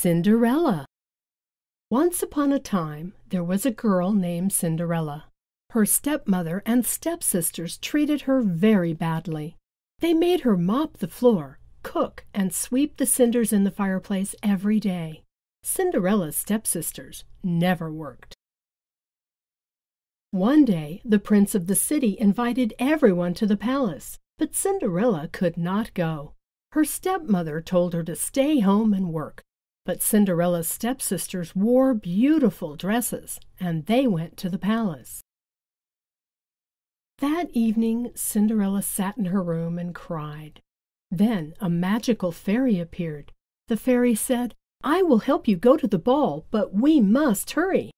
Cinderella. Once upon a time, there was a girl named Cinderella. Her stepmother and stepsisters treated her very badly. They made her mop the floor, cook, and sweep the cinders in the fireplace every day. Cinderella's stepsisters never worked. One day, the prince of the city invited everyone to the palace, but Cinderella could not go. Her stepmother told her to stay home and work, but Cinderella's stepsisters wore beautiful dresses, and they went to the palace. That evening, Cinderella sat in her room and cried. Then a magical fairy appeared. The fairy said, I will help you go to the ball, but we must hurry.